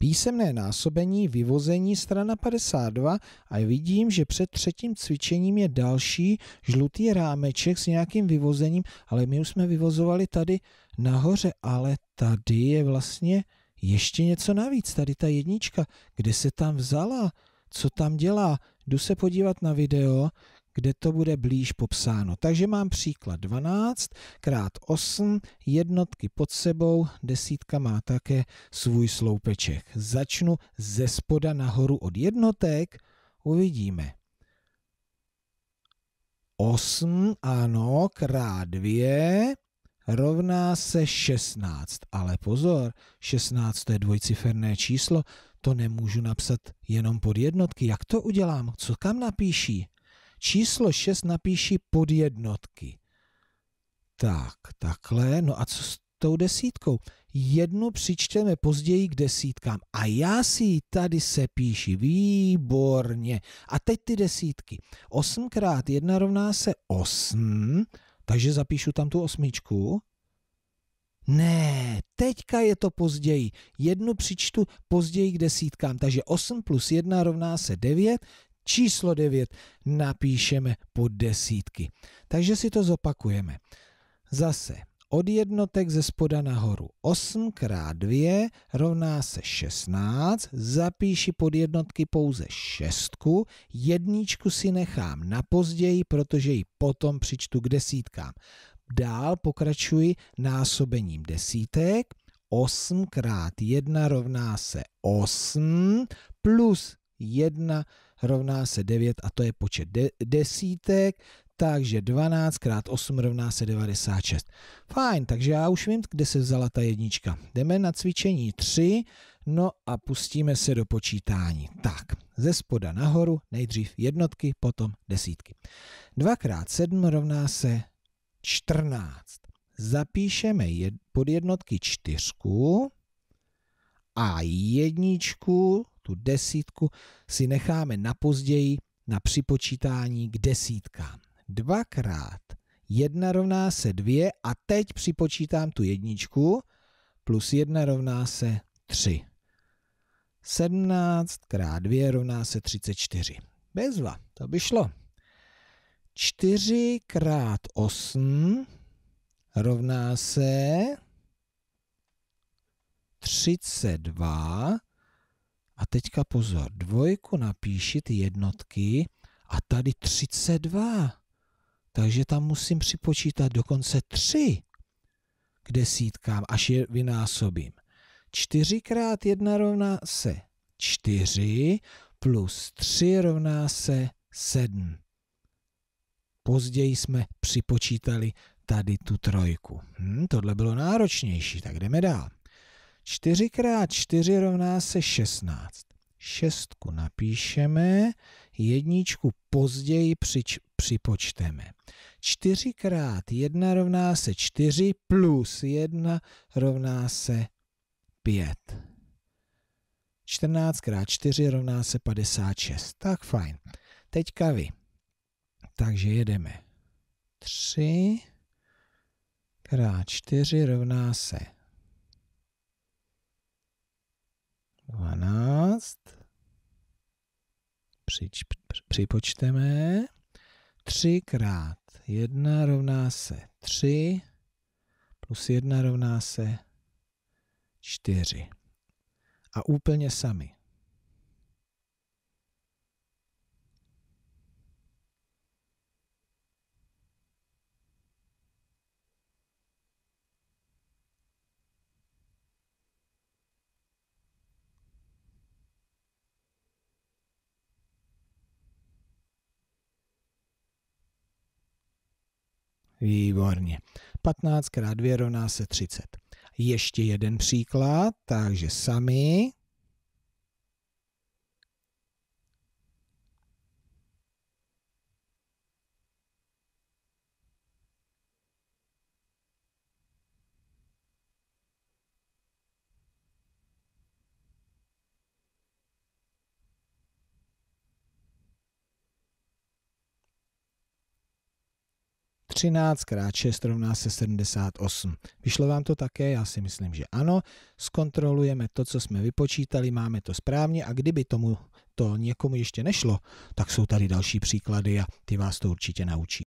Písemné násobení, vyvození, strana 52 a vidím, že před třetím cvičením je další žlutý rámeček s nějakým vyvozením, ale my už jsme vyvozovali tady nahoře, ale tady je vlastně ještě něco navíc, tady ta jednička, kde se tam vzala, co tam dělá. Jdu se podívat na video, kde to bude blíž popsáno. Takže mám příklad 12 krát 8, jednotky pod sebou, desítka má také svůj sloupeček. Začnu ze spoda nahoru od jednotek, uvidíme. 8, ano, krát 2, rovná se 16. Ale pozor, 16 to je dvojciferné číslo, to nemůžu napsat jenom pod jednotky. Jak to udělám? Co kam napíší? Číslo 6 napíši pod jednotky. Tak, takhle. No a co s tou desítkou? Jednu přičteme později k desítkám. A já si ji tady sepíši. Výborně. A teď ty desítky. 8 krát 1 rovná se 8, takže zapíšu tam tu osmičku. Ne, teďka je to později. Jednu přičtu později k desítkám, takže 8 plus 1 rovná se 9, číslo 9 napíšeme po desítky. Takže si to zopakujeme. Zase od jednotek ze spoda nahoru. 8 krát 2 rovná se 16, zapíši pod jednotky pouze šestku, jedničku si nechám na později, protože ji potom přičtu k desítkám. Dál pokračuji násobením desítek. 8 krát 1 rovná se 8 plus 1 rovná se 9 a to je počet de desítek, takže 12 krát 8 rovná se 96. Fajn, takže já už vím, kde se vzala ta jednička. Jdeme na cvičení 3, no a pustíme se do počítání. Tak, ze spoda nahoru, nejdřív jednotky, potom desítky. 2 krát 7 rovná se 14. Zapíšeme jed, pod jednotky čtyřku a jedničku tu desítku si necháme na později na připočítání k desítkám. Dvakrát jedna rovná se dvě a teď připočítám tu jedničku, plus jedna rovná se tři. 17 krát 2 rovná se 34. Bezva, to by šlo. 4 krát 8 rovná se 32 a teďka pozor, dvojku napíši ty jednotky a tady 32. Takže tam musím připočítat dokonce 3 k desítkám, až je vynásobím. 4 krát 1 rovná se 4 plus 3 rovná se 7. Později jsme připočítali tady tu trojku. Hm, tohle bylo náročnější, tak jdeme dál. 4 x 4 rovná se 16. Šestku napíšeme, jedničku později přič, připočteme. 4 x 1 rovná se 4 plus 1 rovná se 5. 14 x 4 rovná se 56. Tak fajn. Teďka vy. Takže jedeme. 3 x 4 rovná se 12. Přič, připočteme. 3 krát 1 rovná se 3, plus 1 rovná se 4. A úplně sami. Výborně. 15 krát 2 rovná se 30. Ještě jeden příklad, takže sami 13 x 6 rovná se 78. Vyšlo vám to také? Já si myslím, že ano. Zkontrolujeme to, co jsme vypočítali, máme to správně a kdyby tomu to někomu ještě nešlo, tak jsou tady další příklady a ty vás to určitě naučí.